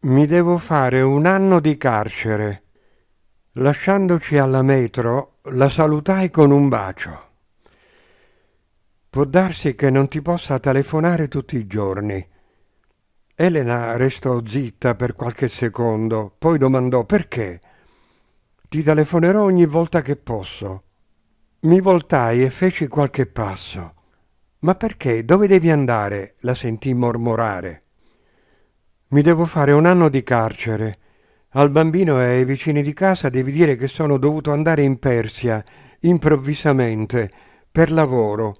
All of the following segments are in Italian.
mi devo fare un anno di carcere. Lasciandoci alla metro, la salutai con un bacio. Può darsi che non ti possa telefonare tutti i giorni. Elena restò zitta per qualche secondo, poi domandò perché. Ti telefonerò ogni volta che posso. Mi voltai e feci qualche passo. Ma perché? Dove devi andare? la sentì mormorare. Mi devo fare un anno di carcere. Al bambino e ai vicini di casa devi dire che sono dovuto andare in Persia, improvvisamente, per lavoro.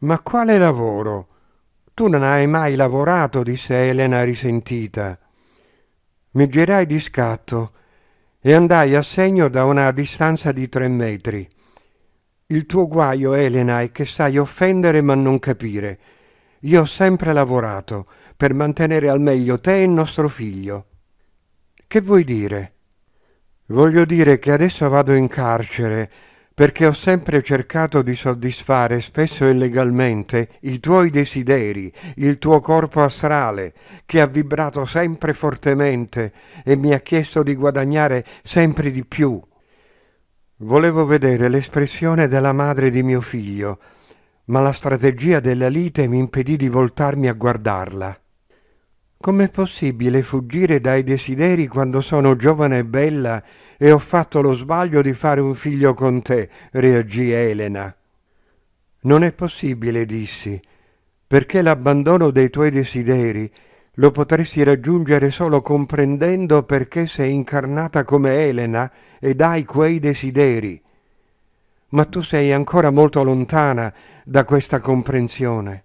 Ma quale lavoro? Tu non hai mai lavorato, disse Elena risentita. Mi girai di scatto e andai a segno da una distanza di tre metri. Il tuo guaio, Elena, è che sai offendere ma non capire. Io ho sempre lavorato per mantenere al meglio te e nostro figlio. Che vuoi dire? Voglio dire che adesso vado in carcere perché ho sempre cercato di soddisfare, spesso illegalmente, i tuoi desideri, il tuo corpo astrale, che ha vibrato sempre fortemente e mi ha chiesto di guadagnare sempre di più. Volevo vedere l'espressione della madre di mio figlio, ma la strategia della lite mi impedì di voltarmi a guardarla. Com'è possibile fuggire dai desideri quando sono giovane e bella e ho fatto lo sbaglio di fare un figlio con te? reagì Elena. Non è possibile, dissi, perché l'abbandono dei tuoi desideri lo potresti raggiungere solo comprendendo perché sei incarnata come Elena ed hai quei desideri. Ma tu sei ancora molto lontana da questa comprensione.